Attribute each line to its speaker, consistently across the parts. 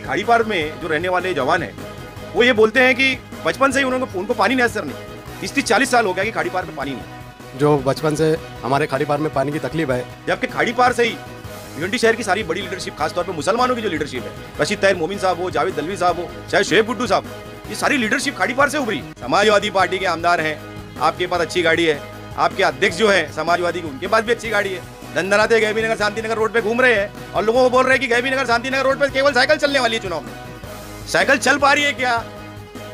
Speaker 1: खाड़ीपार में जो रहने वाले जवान है वो ये बोलते हैं कि बचपन से ही उनको उनको पानी नहीं असर नहीं तीस तीस चालीस साल हो गया कि खाड़ी पार में पानी नहीं
Speaker 2: जो बचपन से हमारे खाड़ी पार में पानी की तकलीफ है
Speaker 1: जबकि खाड़ी पार से ही भिवंडी शहर की सारी बड़ी लीडरशिप खासतौर पर मुसलमानों की जो लीडरशिप है रशीद तैर मोमिन साहब हो जावेद दलवी साहब हो चाहे शेब गुड्डू साहब ये सारी लीडरशिप खाड़ी पार से उभरी समाजवादी पार्टी के आमदार हैं आपके पास अच्छी गाड़ी है आपके अध्यक्ष जो है समाजवादी की उनके पास भी अच्छी गाड़ी है धंधनाते गैबी नगर शांति नगर रोड पे घूम रहे हैं और लोगों को बोल रहे हैं कि गैबी नगर शांति नगर रोड पे केवल साइकिल चलने वाली है चुनाव में साइकिल चल पा रही है क्या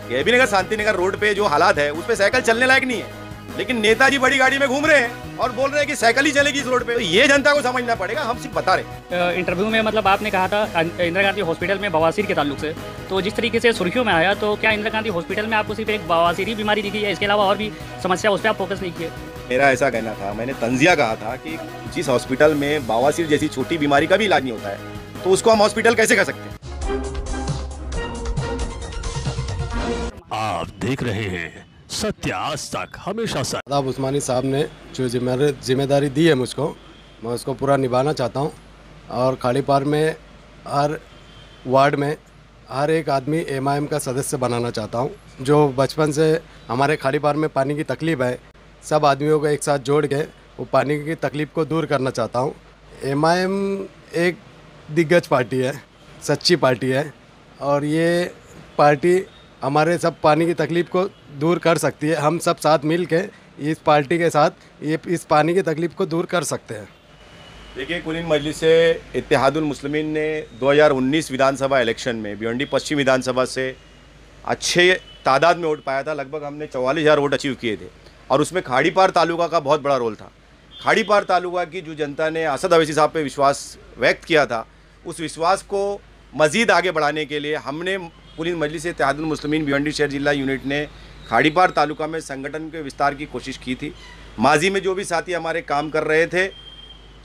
Speaker 1: गैबी नगर शांति नगर रोड पे जो हालात है उस पर साइकिल चलने लायक नहीं है लेकिन नेताजी बड़ी गाड़ी में घूम रहे हैं और बोल रहे हैं कि साइकिल ही चलेगी इस रोड पे तो
Speaker 3: ये जनता को समझना पड़ेगा हम सिर्फ बता रहे इंटरव्यू में मतलब आपने कहा था अं, इंदिरा गांधी हॉस्पिटल में बवासीर के ताल्लुक से तो जिस तरीके से सुर्खियों में आया तो क्या इंदिरा गांधी हॉस्पिटल में आपको सिर्फ एक ही बीमारी दिखी है इसके अलावा और भी समस्या उस पर आप फोकस नहीं किए
Speaker 1: मेरा ऐसा कहना था मैंने तंजिया कहा था कि जिस हॉस्पिटल में बावासीर जैसी छोटी बीमारी का भी इलाज नहीं होता है तो उसको हम हॉस्पिटल कैसे कर सकते हैं
Speaker 2: आप देख रहे हैं सत्य आज तक हमेशा सदाब उस्मानी साहब ने जो जिम्मेदारी दी है मुझको मैं उसको पूरा निभाना चाहता हूँ और पार में हर वार्ड में हर एक आदमी एम का सदस्य बनाना चाहता हूँ जो बचपन से हमारे पार में पानी की तकलीफ है सब आदमियों को एक साथ जोड़ के वो पानी की तकलीफ को दूर करना चाहता हूँ एम एक दिग्गज पार्टी है सच्ची पार्टी है और ये पार्टी हमारे सब पानी की तकलीफ को दूर कर सकती है हम सब साथ मिल के इस पार्टी के साथ ये इस पानी की तकलीफ को दूर कर सकते हैं
Speaker 1: देखिए कुलीन मजलिस इतिहादुल मुस्लिमीन ने 2019 विधानसभा इलेक्शन में भिवंडी पश्चिम विधानसभा से अच्छे तादाद में वोट पाया था लगभग हमने चौवालीस हज़ार वोट अचीव किए थे और उसमें खाड़ीपार तालुका का बहुत बड़ा रोल था खाड़ीपार तालुका की जो जनता ने असद अवैसी साहब पे विश्वास व्यक्त किया था उस विश्वास को मज़ीद आगे बढ़ाने के लिए हमने पूरी मजलिस मुस्लिमीन भिवंडी शहर जिला यूनिट ने खाड़ीपार तालुका में संगठन के विस्तार की कोशिश की थी माजी में जो भी साथी हमारे काम कर रहे थे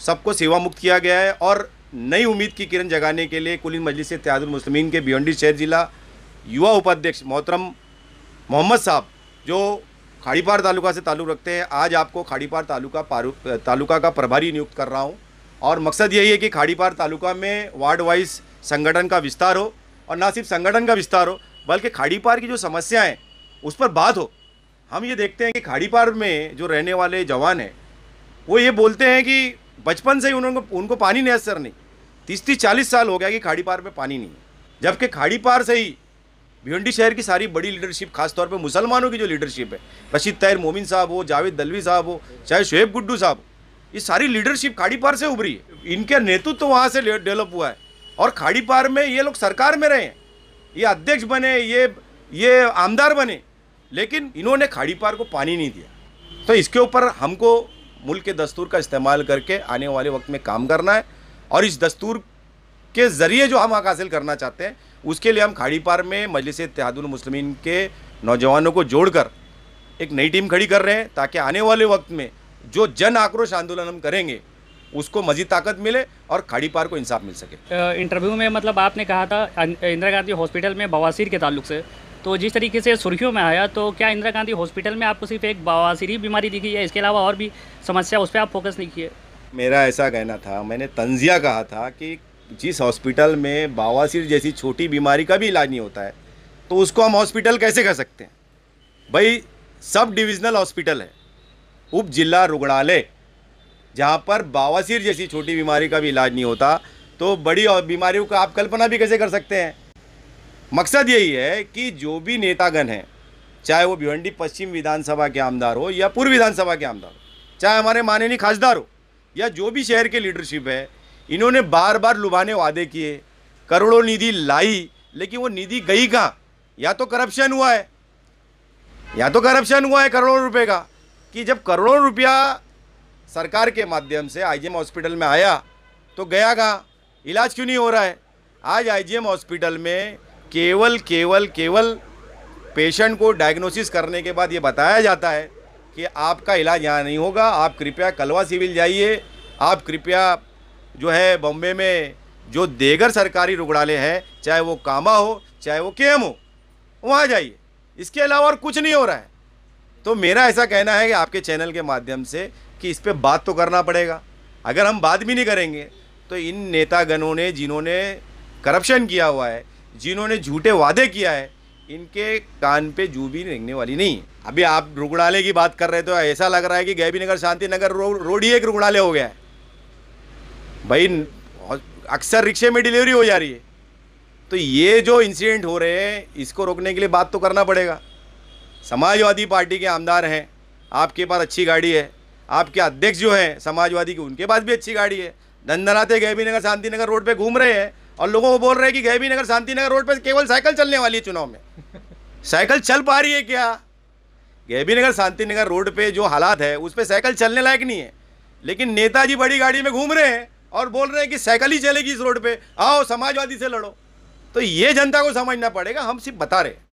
Speaker 1: सबको सेवा मुक्त किया गया है और नई उम्मीद की किरण जगाने के लिए कुलीन मजलिस मुस्लिमीन के भिवंडी शहर जिला युवा उपाध्यक्ष मोहतरम मोहम्मद साहब जो खाड़ीपार तालुका से ताल्लुक़ रखते हैं आज आपको खाड़ीपार तालुका तालुका का प्रभारी नियुक्त कर रहा हूँ और मकसद यही है कि खाड़ीपार तालुका में वार्ड वाइज संगठन का विस्तार हो और ना सिर्फ संगठन का विस्तार हो बल्कि खाड़ीपार की जो समस्याएं उस पर बात हो हम ये देखते हैं कि खाड़ीपार में जो रहने वाले जवान हैं वो ये बोलते हैं कि बचपन से ही उनको उनको पानी नहीं असर नहीं तीस तीस चालीस साल हो गया कि खाड़ी पार में पानी नहीं है जबकि खाड़ी पार से ही भिवंडी शहर की सारी बड़ी लीडरशिप खासतौर पर मुसलमानों की जो लीडरशिप है रशीद तैर मोमिन साहब हो जावेद दलवी साहब हो चाहे शुहेब गुड्डू साहब ये सारी लीडरशिप खाड़ीपार से उभरी है इनके नेतृत्व तो वहाँ से डेवलप हुआ है और खाड़ीपार में ये लोग सरकार में रहे हैं ये अध्यक्ष बने ये ये आमदार बने लेकिन इन्होंने खाड़ीपार को पानी नहीं दिया तो इसके ऊपर हमको मुल्क के दस्तूर का इस्तेमाल करके आने वाले वक्त में काम करना है और इस दस्तूर के ज़रिए जो हम हक हासिल करना चाहते हैं उसके लिए हम खाड़ी पार में मजलिस मुस्लिमीन के नौजवानों को जोड़कर एक नई टीम खड़ी कर रहे हैं ताकि आने वाले वक्त में जो जन आक्रोश आंदोलन हम करेंगे उसको मजीद ताकत मिले और खाड़ी पार को इंसाफ मिल सके
Speaker 3: इंटरव्यू में मतलब आपने कहा था अं, इंदिरा गांधी हॉस्पिटल में बवासीर के ताल्लुक से तो जिस तरीके से सुर्खियों में आया तो क्या इंदिरा गांधी हॉस्पिटल में आपको सिर्फ एक बवासीरी बीमारी दिखी है इसके अलावा और भी समस्या उस पर आप फोकस नहीं किए
Speaker 1: मेरा ऐसा कहना था मैंने तंजिया कहा था कि जिस हॉस्पिटल में बावासीर जैसी छोटी बीमारी का भी इलाज नहीं होता है तो उसको हम हॉस्पिटल कैसे कह सकते हैं भाई सब डिविजनल हॉस्पिटल है उप जिला रुग्णालय जहाँ पर बावासीर जैसी छोटी बीमारी का भी इलाज नहीं होता तो बड़ी बीमारियों का आप कल्पना भी कैसे कर सकते हैं मकसद यही है कि जो भी नेतागण हैं चाहे वो भिवंडी पश्चिम विधानसभा के आमदार हो या पूर्व विधानसभा के आमदार हो चाहे हमारे माननीय खासदार हो या जो भी शहर के लीडरशिप है इन्होंने बार बार लुभाने वादे किए करोड़ों निधि लाई लेकिन वो निधि गई का या तो करप्शन हुआ है या तो करप्शन हुआ है करोड़ों रुपए का कि जब करोड़ों रुपया सरकार के माध्यम से आईजीएम हॉस्पिटल में आया तो गया कहाँ इलाज क्यों नहीं हो रहा है आज आईजीएम हॉस्पिटल में केवल केवल केवल पेशेंट को डायग्नोसिस करने के बाद ये बताया जाता है कि आपका इलाज यहाँ नहीं होगा आप कृपया कलवा सिविल जाइए आप कृपया जो है बॉम्बे में जो देगर सरकारी रुग्णालय है चाहे वो कामा हो चाहे वो के हो वहाँ जाइए इसके अलावा और कुछ नहीं हो रहा है तो मेरा ऐसा कहना है कि आपके चैनल के माध्यम से कि इस पर बात तो करना पड़ेगा अगर हम बात भी नहीं करेंगे तो इन नेतागणों ने जिन्होंने करप्शन किया हुआ है जिन्होंने झूठे वादे किया है इनके कान पे जू भी रेंगने वाली नहीं है अभी आप रुगड़ाले की बात कर रहे तो ऐसा लग रहा है कि गैबी नगर शांति नगर रो, रोड ही एक रुगड़ाले हो गया है भाई अक्सर रिक्शे में डिलीवरी हो जा रही है तो ये जो इंसिडेंट हो रहे हैं इसको रोकने के लिए बात तो करना पड़ेगा समाजवादी पार्टी के आमदार हैं आपके पास अच्छी गाड़ी है आपके अध्यक्ष जो हैं समाजवादी के उनके पास भी अच्छी गाड़ी है धनधनाते गैबी नगर शांति नगर रोड पे घूम रहे हैं और लोगों को बोल रहे हैं कि गैबी नगर शांति नगर रोड पे केवल साइकिल चलने वाली है चुनाव में साइकिल चल पा रही है क्या गैबी नगर शांति नगर रोड पर जो हालात है उस पर साइकिल चलने लायक नहीं है लेकिन नेताजी बड़ी गाड़ी में घूम रहे हैं और बोल रहे हैं कि साइकिल ही चलेगी इस रोड पे आओ समाजवादी से लड़ो तो ये जनता को समझना पड़ेगा हम सिर्फ बता रहे हैं